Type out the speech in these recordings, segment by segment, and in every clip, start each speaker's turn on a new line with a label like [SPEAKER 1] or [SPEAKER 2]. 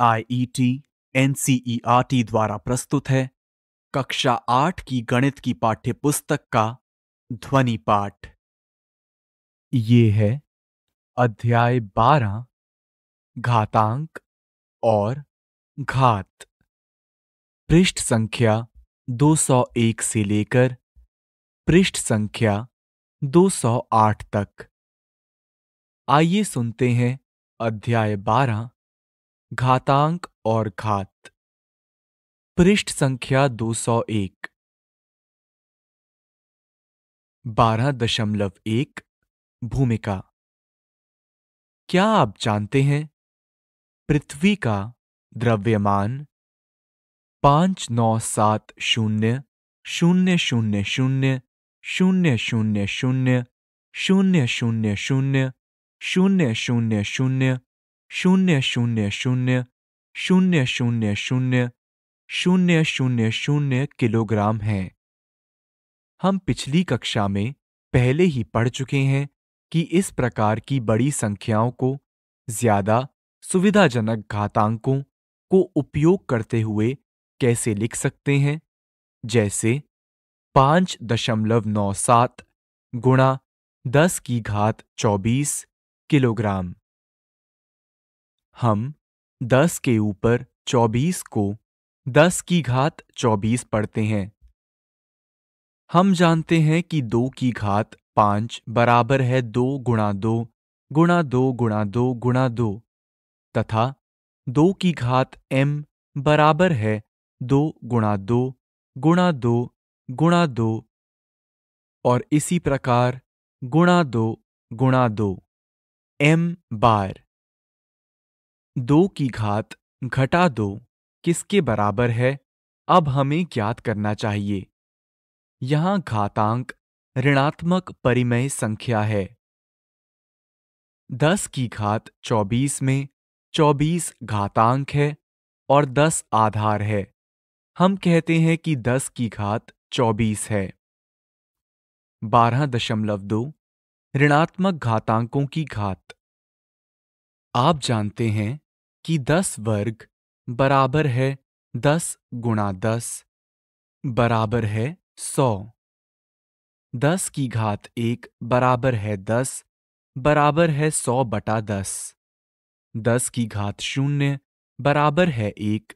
[SPEAKER 1] R T e e द्वारा प्रस्तुत है कक्षा आठ की गणित की पाठ्य पुस्तक का ध्वनि पाठ ये है अध्याय बारह घातांक और घात पृष्ठ संख्या 201 से लेकर पृष्ठ संख्या 208 तक आइए सुनते हैं अध्याय बारह घातांक और घात पृष्ठ संख्या 201 बारह दशमलव एक भूमिका क्या आप जानते हैं पृथ्वी का द्रव्यमान पांच नौ सात शून्य शून्य शून्य शून्य शून्य शून्य शून्य शून्य शून्य शून्य शून्य शून्य शून्य शून्य शून्य शून्य शून्य शून्य शून्य शून्य शून्य शून्य किलोग्राम है हम पिछली कक्षा में पहले ही पढ़ चुके हैं कि इस प्रकार की बड़ी संख्याओं को ज्यादा सुविधाजनक घातांकों को उपयोग करते हुए कैसे लिख सकते हैं जैसे पाँच दशमलव नौ सात गुणा दस की घात चौबीस किलोग्राम हम 10 के ऊपर 24 को 10 की घात 24 पढ़ते हैं हम जानते हैं कि 2 की घात 5 बराबर है 2 गुणा दो गुणा दो गुणा दो गुणा दो तथा 2 की घात m बराबर है 2 गुणा दो गुणा दो गुणा दो और इसी प्रकार गुणा दो गुणा दो एम बार दो की घात घटा दो किसके बराबर है अब हमें ज्ञात करना चाहिए यहां घातांक ऋणात्मक परिमेय संख्या है दस की घात चौबीस में चौबीस घातांक है और दस आधार है हम कहते हैं कि दस की घात चौबीस है बारह दशमलव दो ऋणात्मक घातांकों की घात आप जानते हैं कि दस वर्ग बराबर है दस गुणा दस बराबर है सौ दस की घात एक बराबर है दस बराबर है सौ बटा दस दस की घात शून्य बराबर है एक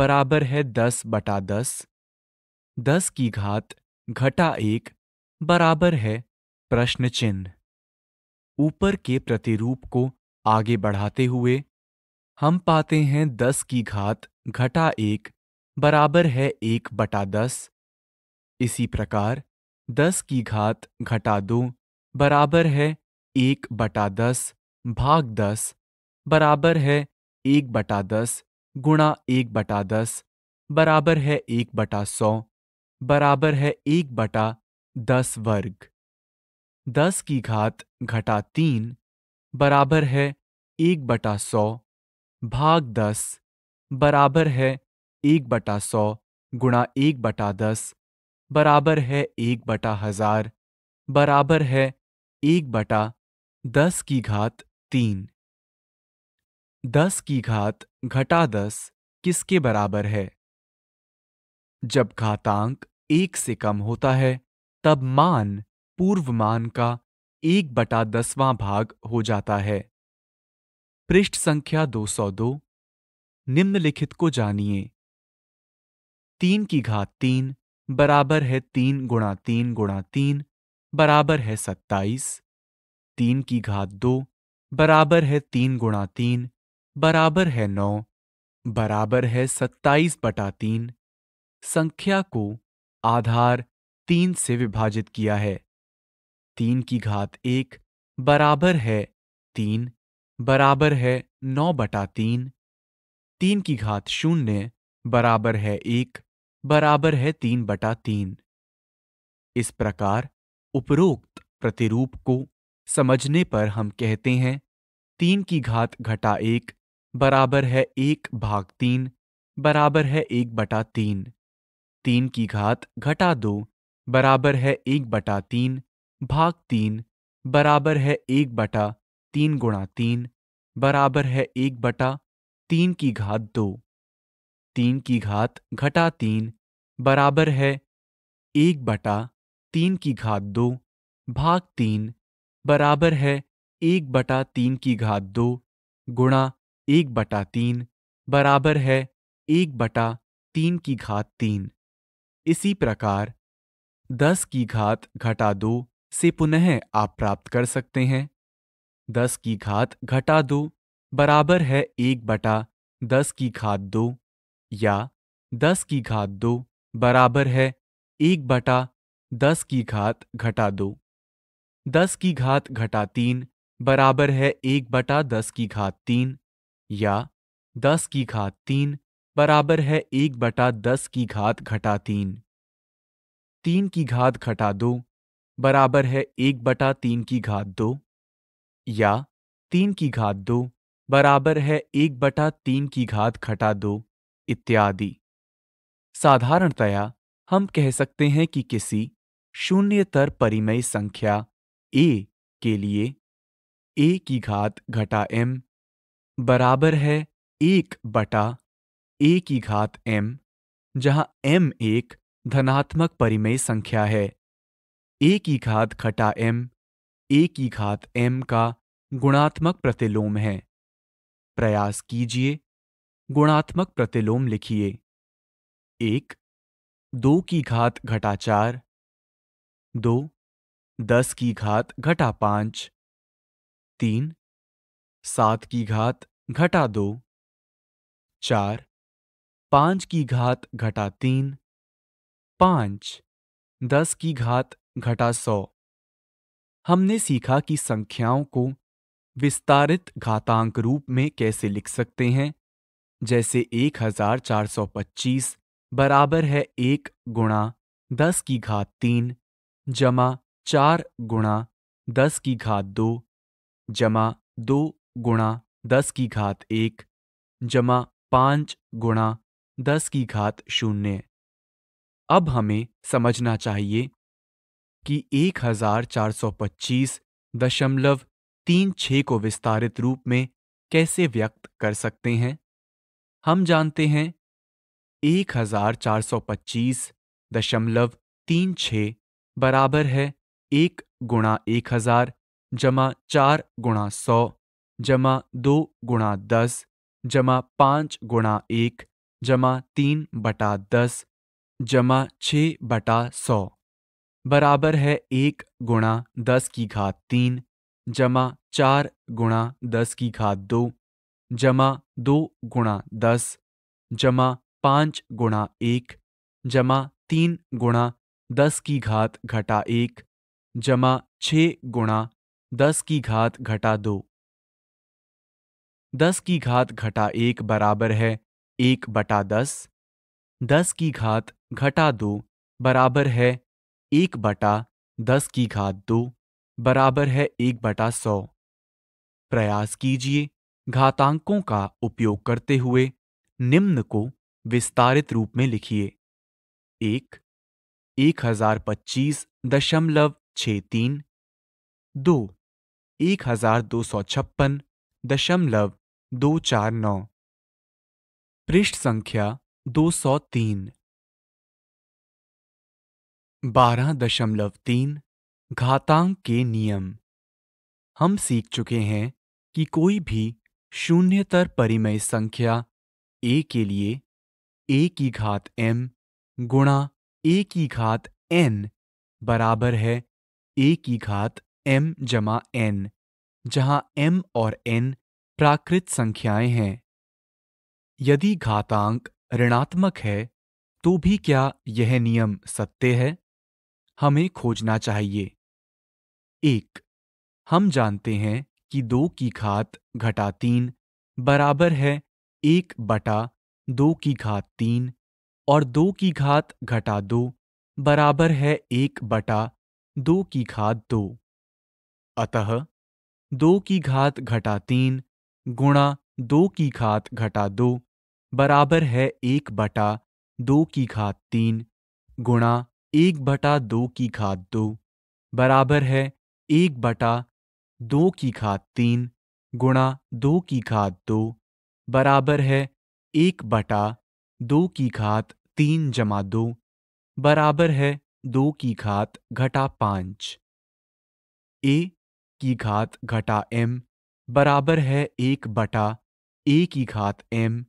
[SPEAKER 1] बराबर है दस बटा दस दस की घात घटा एक बराबर है प्रश्न चिन्ह ऊपर के प्रतिरूप को आगे बढ़ाते हुए हम पाते हैं दस की घात घटा एक बराबर है एक बटा दस इसी प्रकार दस की घात घटा दो बराबर है एक बटा दस भाग दस बराबर है एक बटा दस गुणा एक बटा दस बराबर है एक बटा सौ बराबर है एक बटा दस वर्ग दस की घात घटा तीन बराबर है एक बटा सौ भाग दस बराबर है एक बटा सौ गुणा एक बटा दस बराबर है एक बटा हजार बराबर है एक बटा दस की घात तीन दस की घात घटा दस किसके बराबर है जब घातांक एक से कम होता है तब मान पूर्व मान का एक बटा दसवां भाग हो जाता है पृष्ठ संख्या 202 निम्नलिखित को जानिए तीन की घात तीन बराबर है तीन गुणा तीन गुणा तीन बराबर है सत्ताईस तीन की घात दो बराबर है तीन गुणा तीन बराबर है नौ बराबर है सत्ताईस बटा तीन संख्या को आधार तीन से विभाजित किया है तीन की घात एक बराबर है तीन बराबर है नौ बटा तीन तीन की घात शून्य बराबर है एक बराबर है तीन बटा तीन इस प्रकार उपरोक्त प्रतिरूप को समझने पर हम कहते हैं तीन की घात घटा एक बराबर है एक भाग तीन बराबर है एक बटा तीन तीन की घात घटा दो बराबर है एक बटा तीन भाग तीन बराबर है एक बटा तीन गुणा तीन बराबर है एक बटा तीन की घात दो तीन की घात घटा तीन बराबर है एक बटा तीन की घात दो भाग तीन बराबर है एक बटा तीन की घात दो गुणा एक बटा तीन बराबर है एक बटा तीन की घात तीन इसी प्रकार दस की घात घटा दो से पुनः आप प्राप्त कर सकते हैं दस की घात घटा दो बराबर है एक बटा दस की घात दो या दस की घात दो बराबर है एक बटा दस की घात घटा दो दस की घात घटा तीन बराबर है एक बटा दस की घात तीन या दस की घात तीन बराबर है एक बटा दस की घात घटा तीन तीन की घात घटा दो बराबर है एक बटा तीन की घात दो या तीन की घात दो बराबर है एक बटा तीन की घात घटा दो इत्यादि साधारणतया हम कह सकते हैं कि किसी शून्यतर परिमय संख्या ए के लिए ए की घात घटा एम बराबर है एक बटा ए की घात एम जहां एम एक धनात्मक परिमय संख्या है ए की घात घटा एम ए की घात एम का गुणात्मक प्रतिलोम है प्रयास कीजिए गुणात्मक प्रतिलोम लिखिए एक दो की घात घटा चार दो दस की घात घटा पांच तीन सात की घात घटा दो चार पांच की घात घटा तीन पांच दस की घात घटा सौ हमने सीखा कि संख्याओं को विस्तारित घातांक रूप में कैसे लिख सकते हैं जैसे 1425 बराबर है एक गुणा दस की घात तीन जमा चार गुणा दस की घात दो जमा दो गुणा दस की घात एक जमा पाँच गुणा दस की घात शून्य अब हमें समझना चाहिए कि एक हजार चार सौ पच्चीस दशमलव तीन छ को विस्तारित रूप में कैसे व्यक्त कर सकते हैं हम जानते हैं एक हजार चार सौ पच्चीस दशमलव तीन छ बराबर है एक गुणा एक हजार जमा चार गुणा सौ जमा दो गुणा दस जमा पाँच गुणा एक जमा तीन बटा दस जमा छः बटा सौ बराबर है एक गुणा दस की घात तीन जमा चार गुणा दस की घात दो जमा दो गुणा दस जमा पाँच गुणा एक जमा तीन गुणा दस की घात घटा एक जमा छ गुणा दस की घात घटा दो दस की घात घटा एक बराबर है एक बटा दस दस की घात घटा दो बराबर है एक बटा दस की घात दो बराबर है एक बटा सौ प्रयास कीजिए घातांकों का उपयोग करते हुए निम्न को विस्तारित रूप में लिखिए एक एक हजार पच्चीस दशमलव छ तीन दो एक हजार दो सौ छप्पन दशमलव दो चार नौ पृष्ठ संख्या दो सौ तीन बारह दशमलव तीन घातांक के नियम हम सीख चुके हैं कि कोई भी शून्यतर परिमय संख्या ए के लिए ए की घात एम गुणा ए की घात एन बराबर है ए की घात एम जमा एन जहां एम और एन प्राकृत संख्याएं हैं यदि घातांक ऋणात्मक है तो भी क्या यह नियम सत्य है हमें खोजना चाहिए एक हम जानते हैं कि दो की घात घटा तीन बराबर है एक बटा दो की घात तीन और दो की घात घटा दो बराबर है एक बटा दो की घात दो अतः दो की घात घटा तीन गुणा दो की घात घटा दो बराबर है एक बटा दो की घात तीन गुणा एक बटा दो की घात दो बराबर है एक बटा दो की घात तीन गुणा दो की घात दो बराबर है एक बटा दो की घात तीन जमा दो बराबर है दो की घात घटा पाँच ए की घात घटा एम बराबर है एक बटा ए की घात एम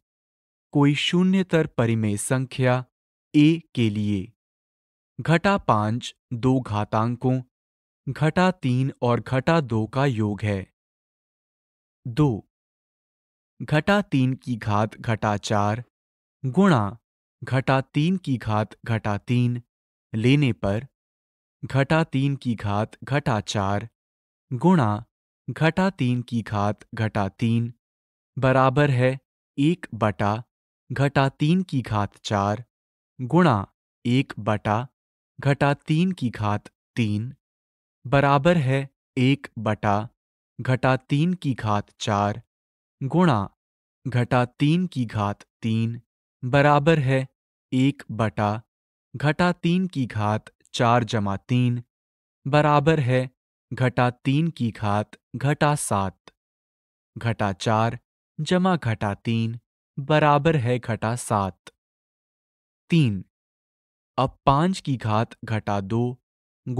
[SPEAKER 1] कोई शून्यतर परिमेय संख्या ए के लिए घटा पांच दो घातांकों घटा तीन और घटा दो का योग है दो घटा तीन की घात घटा चार गुणा घटा तीन की घात घटा तीन लेने पर घटा तीन की घात घटा चार गुणा घटा तीन की घात घटा तीन बराबर है एक बटा घटा तीन की घात चार गुणा एक बटा घटा तीन की घात तीन बराबर है एक बटा घटा तीन की घात चार गुणा घटा तीन की घात तीन बराबर है एक बटा घटा तीन की घात चार जमा तीन बराबर है घटा तीन की घात घटा सात घटा चार जमा घटा तीन बराबर है घटा सात तीन अब पाँच की घात घटा दो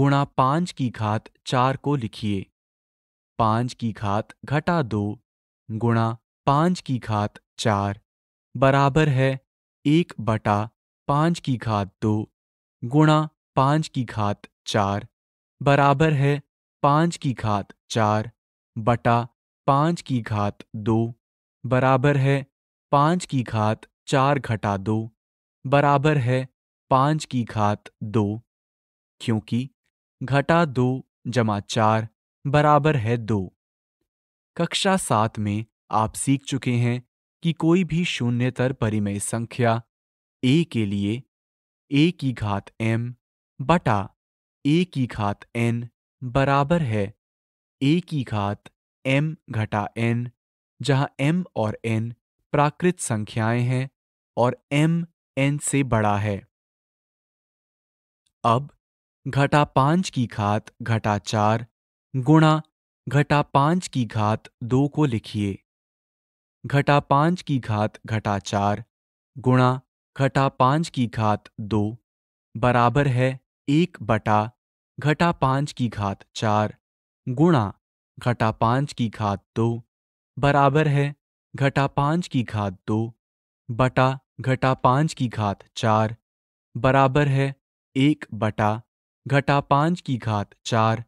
[SPEAKER 1] गुणा पाँच की घात चार को लिखिए पाँच की घात घटा दो गुणा पाँच की घात चार बराबर है एक बटा पाँच की घात दो गुणा पाँच की घात चार बराबर है पाँच की घात चार बटा पाँच की घात दो बराबर है पाँच की घात चार घटा दो बराबर है पांच की घात दो क्योंकि घटा दो जमा चार बराबर है दो कक्षा सात में आप सीख चुके हैं कि कोई भी शून्यतर परिमेय संख्या ए के लिए ए की घात एम बटा ए की घात एन बराबर है ए की घात एम घटा एन जहां एम और एन प्राकृत संख्याएं हैं और एम एन से बड़ा है अब घटा पांच की घात घटा चार गुणा घटा पांच की घात दो को लिखिए घटा पांच की घात घटा चार गुणा घटा पांच की घात दो बराबर है एक बटा घटा पांच की घात चार गुणा घटा पांच की घात दो बराबर है घटा पांच की घात दो बटा घटा पांच की घात चार बराबर है एक बटा घटा पाँच की घात चार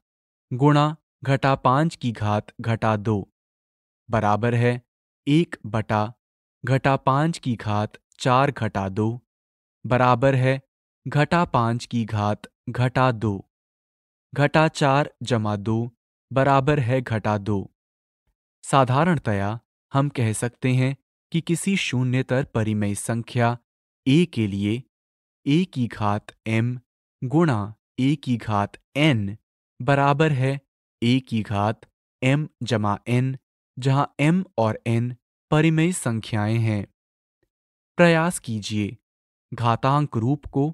[SPEAKER 1] गुणा घटा पाँच की घात घटा दो बराबर है एक बटा घटा पाँच की घात चार घटा दो बराबर है घटा पाँच की घात घटा दो घटा चार जमा दो बराबर है घटा दो साधारणतया हम कह सकते हैं कि किसी शून्यतर परिमेय संख्या ए के लिए ए की घात एम गुणा ए की घात एन बराबर है ए की घात एम जमा एन जहां एम और एन परिमेय संख्याएं हैं प्रयास कीजिए घातांक रूप को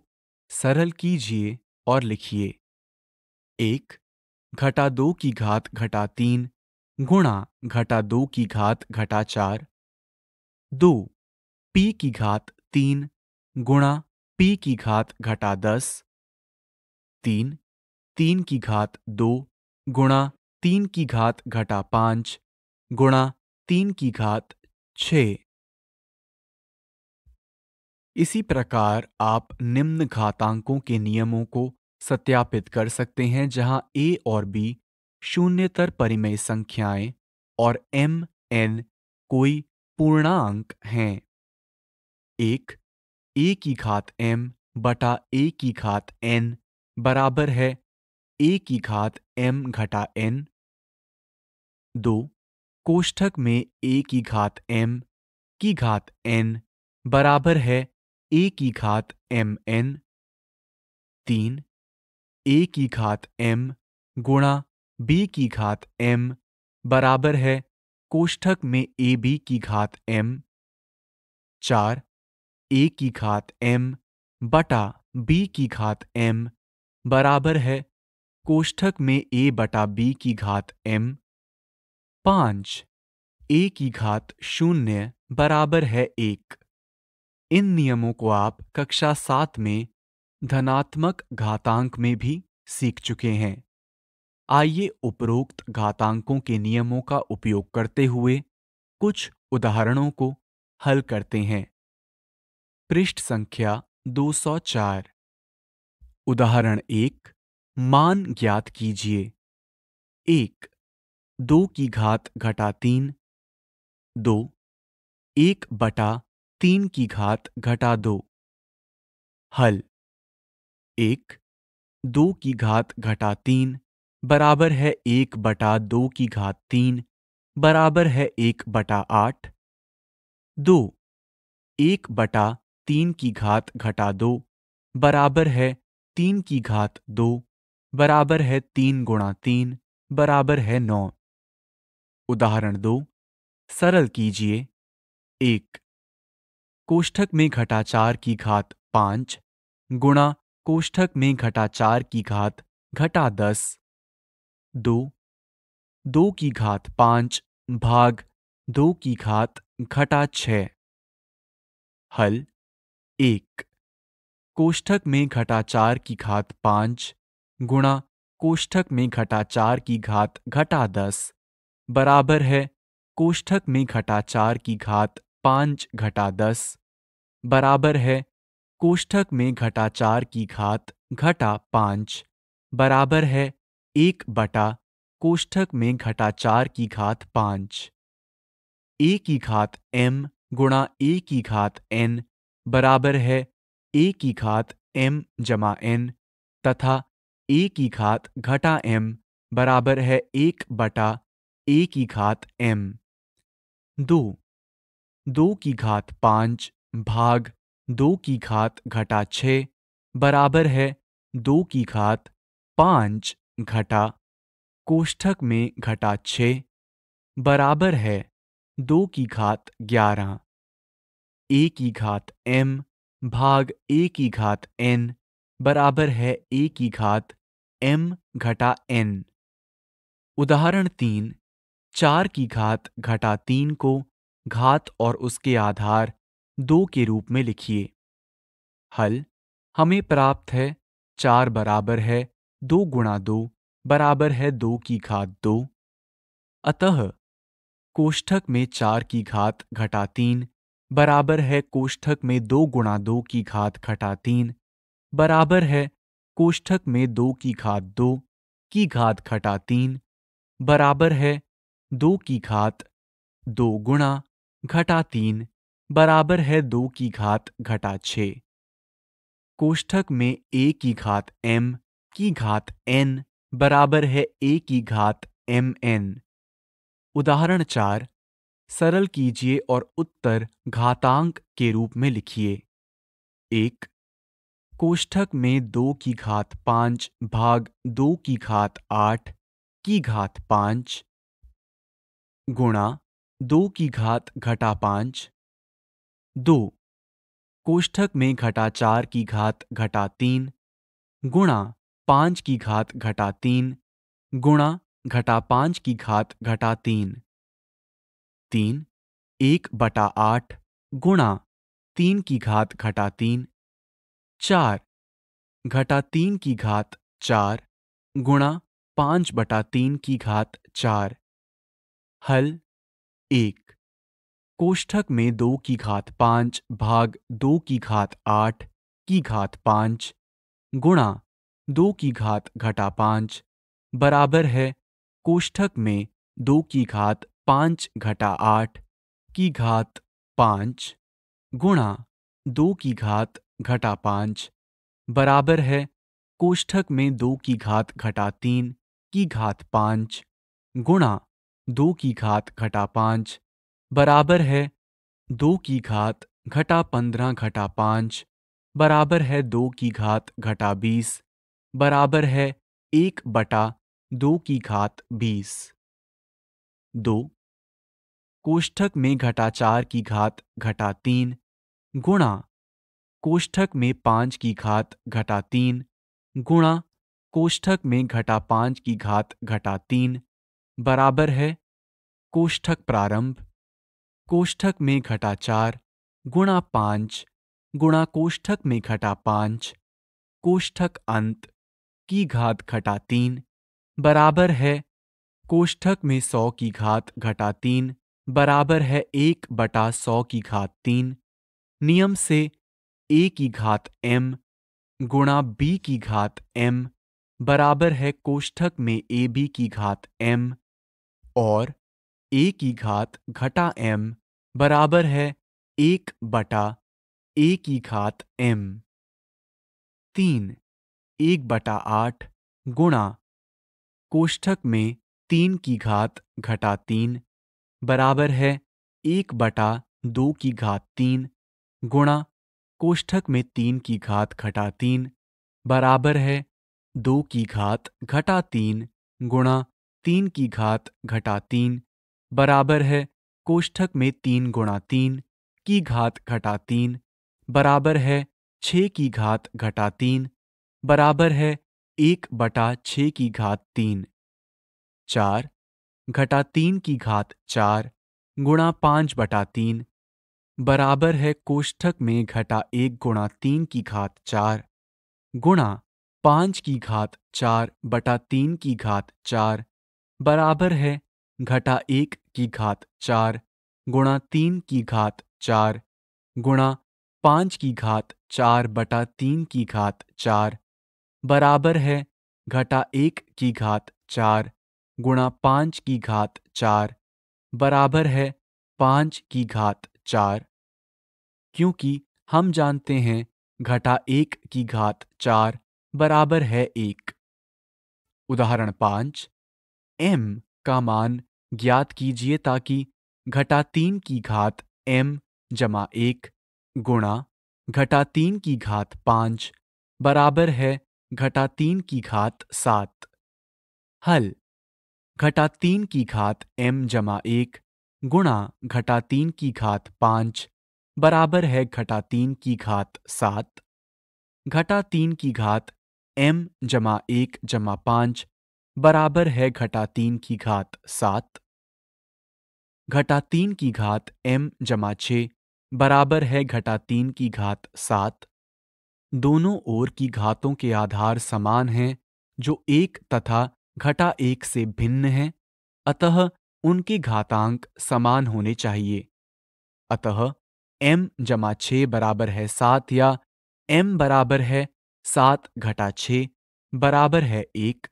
[SPEAKER 1] सरल कीजिए और लिखिए एक घटा दो की घात घटा तीन गुणा घटा दो की घात घटा चार दो पी की घात तीन गुणा पी की घात घटा दस तीन तीन की घात दो गुणा तीन की घात घटा पांच गुणा तीन की घात छ इसी प्रकार आप निम्न घातांकों के नियमों को सत्यापित कर सकते हैं जहां ए और बी शून्यतर परिमेय संख्याएं और एम एन कोई पूर्णांक हैं एक ए की घात एम बटा ए की घात एन बराबर है ए की घात एम घटा एन दो कोष्ठक में ए की घात एम की घात एन बराबर है ए की घात एम एन तीन ए की घात एम गुणा बी की घात एम बराबर है कोष्ठक में ए बी की घात एम चार ए की घात एम बटा बी की घात एम बराबर है कोष्ठक में ए बटा बी की घात एम पांच ए की घात शून्य बराबर है एक इन नियमों को आप कक्षा सात में धनात्मक घातांक में भी सीख चुके हैं आइए उपरोक्त घातांकों के नियमों का उपयोग करते हुए कुछ उदाहरणों को हल करते हैं पृष्ठ संख्या 204 उदाहरण एक मान ज्ञात कीजिए एक दो की घात घटा तीन दो एक बटा तीन की घात घटा दो हल एक दो की घात घटा तीन बराबर है एक बटा दो की घात तीन बराबर है एक बटा आठ दो एक बटा तीन की घात घटा दो बराबर है तीन की घात दो बराबर है तीन गुणा तीन बराबर है नौ उदाहरण दो सरल कीजिए एक कोष्ठक में घटा चार की घात पांच गुणा कोष्ठक में घटा चार की घात घटा दस दो दो की घात पांच भाग दो की घात घटा छ हल एक कोष्ठक में घटाचार की घात पांच गुणा कोष्ठक में घटाचार की घात घटा दस बराबर है कोष्ठक में घटाचार की घात पांच घटा दस बराबर है कोष्ठक में घटाचार की घात घटा पांच बराबर है एक बटा कोष्ठक में घटाचार की घात पांच ए की घात एम गुणा ए की घात एन बराबर है ए की घात एम जमा एन तथा ए की घात घटा एम बराबर है एक बटा ए की घात एम दो दो की घात पांच भाग दो की घात घटा छ बराबर है दो की घात पांच घटा कोष्ठक में घटा छ बराबर है दो की घात ग्यारह ए की घात एम भाग ए की घात एन बराबर है ए की घात एम घटा एन उदाहरण तीन चार की घात घटा तीन को घात और उसके आधार दो के रूप में लिखिए हल हमें प्राप्त है चार बराबर है दो गुणा दो बराबर है दो की घात दो अतः कोष्ठक में चार की घात घटा तीन बराबर है कोष्ठक में दो गुणा दो की घात खटा तीन बराबर है कोष्ठक में दो की घात दो की घात घटा तीन बराबर है दो की घात दो गुणा घटा तीन बराबर है दो की घात घटा छ कोष्ठक में ए की घात एम की घात एन बराबर है ए की घात एम एन उदाहरण चार सरल कीजिए और उत्तर घातांक के रूप में लिखिए एक कोष्ठक में दो की घात पांच भाग दो की घात आठ की घात पांच गुणा दो की घात घटा पांच दो कोष्ठक में घटा चार की घात घटा तीन गुणा पांच की घात घटा तीन गुणा घटा पांच की घात घटा तीन तीन एक बटा आठ गुणा तीन की घात घटा तीन चार घटा तीन की घात चार गुणा पांच बटा तीन की घात चार हल एक कोष्ठक में दो की घात पांच भाग दो की घात आठ की घात पांच गुणा दो की घात घटा पांच बराबर है कोष्ठक में दो की घात पाँच घटा आठ की घात पाँच गुणा दो की घात घटा पाँच बराबर है कोष्ठक में दो की घात घटा तीन की घात पाँच गुणा दो की घात घटा पाँच बराबर है दो की घात घटा पंद्रह घटा पाँच बराबर है दो की घात घटा बीस बराबर है एक बटा दो की घात बीस दो कोष्ठक में घटाचार की घात घटा तीन गुणा कोष्ठक में पांच की घात घटा तीन गुणा कोष्ठक में घटा पांच की घात घटा तीन बराबर है कोष्ठक प्रारंभ कोष्ठक में घटा चार गुणा पांच गुणा कोष्ठक में घटा पांच कोष्ठक अंत की घात घटा तीन बराबर है कोष्ठक में सौ की घात घटा तीन बराबर है एक बटा सौ की घात तीन नियम से ए की घात एम गुणा बी की घात एम बराबर है कोष्ठक में ए बी की घात एम और ए की घात घटा एम बराबर है एक बटा ए की घात एम तीन एक बटा आठ गुणा कोष्ठक में तीन की घात घटा तीन बराबर है एक बटा दो की घात तीन गुणा कोष्ठक में तीन की घात घटा तीन बराबर है दो की घात घटा तीन गुणा तीन की घात घटा तीन बराबर है कोष्ठक में तीन गुणा तीन की घात घटा तीन बराबर है छः की घात घटा तीन बराबर है एक बटा छः की घात तीन चार घटा तीन की घात चार गुणा पाँच बटा तीन बराबर है कोष्ठक में घटा एक गुणा तीन की घात चार गुणा पाँच की घात चार बटा तीन की घात चार बराबर है घटा एक की घात चार गुणा तीन की घात चार गुणा पाँच की घात चार बटा तीन की घात चार बराबर है घटा एक की घात चार गुणा पाँच की घात चार बराबर है पाँच की घात चार क्योंकि हम जानते हैं घटा एक की घात चार बराबर है एक उदाहरण पाँच एम का मान ज्ञात कीजिए ताकि घटा तीन की घात एम जमा एक गुणा घटा तीन की घात पाँच बराबर है घटा तीन की घात सात हल घटा तीन की घात एम जमा एक गुणा घटा तीन की घात पांच बराबर है घटा तीन की घात सात घटा तीन की घात एम जमा एक जमा पांच बराबर है घटा तीन की घात सात घटा तीन की घात एम जमा छ बराबर है घटा तीन की घात सात दोनों ओर की घातों के आधार समान हैं जो एक तथा घटा एक से भिन्न है अतः उनके घातांक समान होने चाहिए अतः m जमा छ बराबर है सात या m बराबर है सात घटा छ बराबर है एक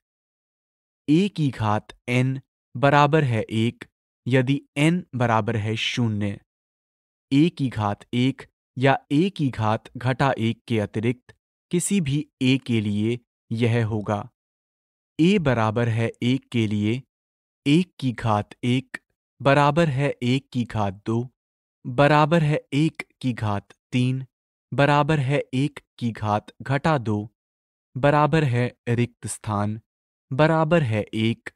[SPEAKER 1] ए की घात n बराबर है एक यदि n बराबर है शून्य ए की घात एक या ए की घात घटा एक के अतिरिक्त किसी भी ए के लिए यह होगा ए बराबर है एक के लिए एक की घात एक बराबर है एक की घात दो बराबर है एक की घात तीन बराबर है एक की घात घटा दो बराबर है रिक्त स्थान बराबर है एक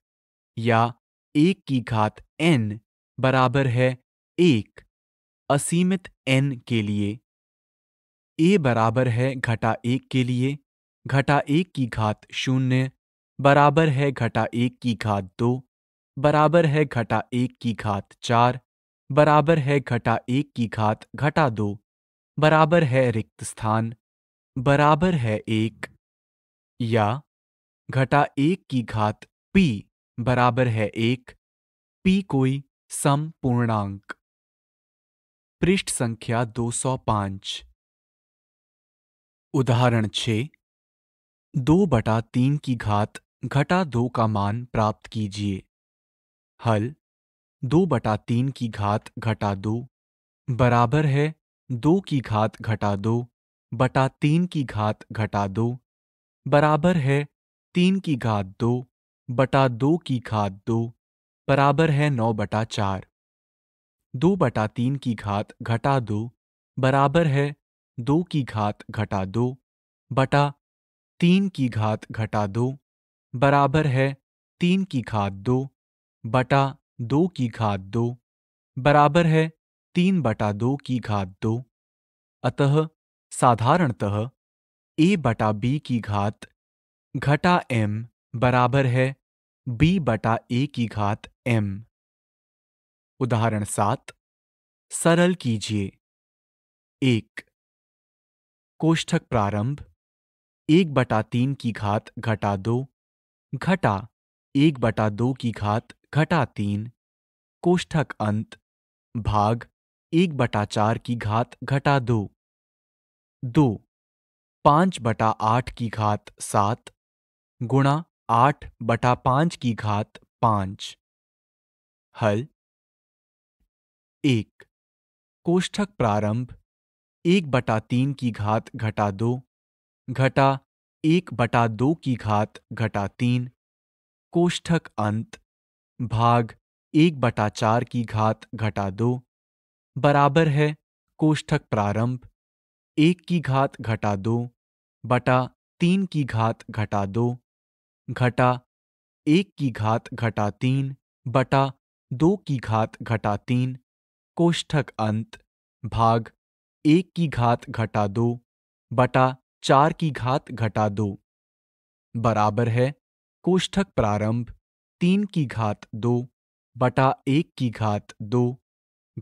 [SPEAKER 1] या एक की घात एन बराबर है एक असीमित एन के लिए ए बराबर है घटा एक के लिए घटा एक की घात शून्य बराबर है घटा एक की घात दो बराबर है घटा एक की घात चार बराबर है घटा एक की घात घटा दो बराबर है रिक्त स्थान बराबर है एक या घटा एक की घात पी बराबर है एक पी कोई सम पूर्णांक पृष्ठ संख्या 205 उदाहरण छ दो बटा तीन की घात घटा दो का मान प्राप्त कीजिए हल दो बटा तीन की घात घटा दो बराबर है दो की घात घटा दो बटा तीन की घात घटा दो बराबर है तीन की घात दो बटा दो की घात दो बराबर है नौ बटा चार दो बटा तीन की घात घटा दो बराबर है दो की घात घटा दो बटा तीन की घात घटा दो बराबर है तीन की घात दो बटा दो की घात दो बराबर है तीन बटा दो की घात दो अतः साधारणतः ए बटा बी की घात घटा एम बराबर है बी बटा ए की घात एम उदाहरण सात सरल कीजिए एक कोष्ठक प्रारंभ एक बटा तीन की घात घटा दो घटा एक बटा दो की घात घटा तीन कोष्ठक अंत भाग एक बटा चार की घात घटा दो दो पांच बटा आठ की घात सात गुणा आठ बटा पांच की घात पांच हल एक कोष्ठक प्रारंभ एक बटा तीन की घात घटा दो घटा एक बटा दो की घात घटा तीन कोष्ठक अंत भाग एक बटा चार की घात घटा दो बराबर है कोष्ठक प्रारंभ एक की घात घटा दो बटा तीन की घात घटा दो घटा एक की घात घटा तीन बटा दो की घात घटा तीन कोष्ठक अंत भाग एक की घात घटा दो बटा चार की घात घटा दो बराबर है कोष्ठक प्रारंभ तीन की घात दो बटा एक की घात दो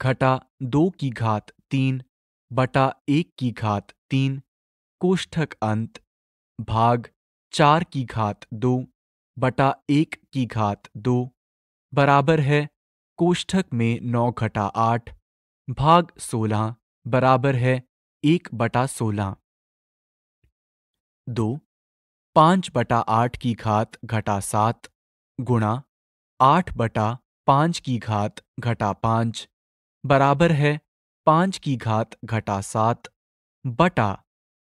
[SPEAKER 1] घटा दो की घात तीन बटा एक की घात तीन कोष्ठक अंत भाग चार की घात दो बटा एक की घात दो बराबर है कोष्ठक में नौ घटा आठ भाग सोलह बराबर है एक बटा सोलह दो पांच बटा आठ की घात घटा सात गुणा आठ बटा पांच की घात घटा पांच बराबर है पांच की घात घटा सात बटा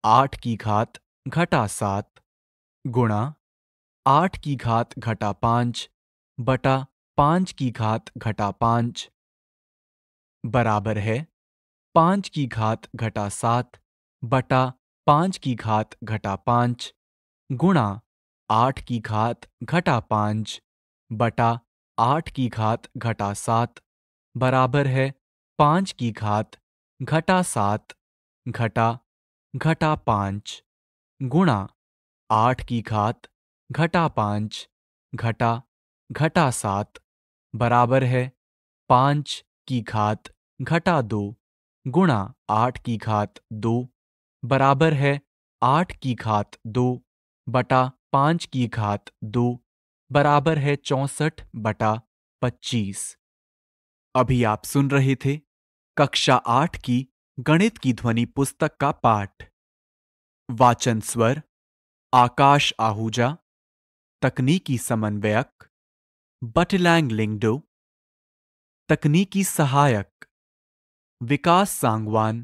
[SPEAKER 1] आठ की घात घटा सात गुणा आठ की घात घटा पांच बटा पांच की घात घटा पांच बराबर है पांच की घात घटा सात बटा पाँच की घात घटा पाँच गुणा आठ की घात घटा पाँच बटा आठ की घात घटा सात बराबर है पाँच की घात घटा सात घटा घटा पाँच गुणा आठ की घात घटा पाँच घटा घटा सात बराबर है पाँच की घात घटा दो गुणा आठ की घात दो बराबर है आठ की घात दो बटा पाँच की घात दो बराबर है चौसठ बटा पच्चीस अभी आप सुन रहे थे कक्षा आठ की गणित की ध्वनि पुस्तक का पाठ वाचन स्वर आकाश आहूजा तकनीकी समन्वयक बटलैंग लिंगडो तकनीकी सहायक विकास सांगवान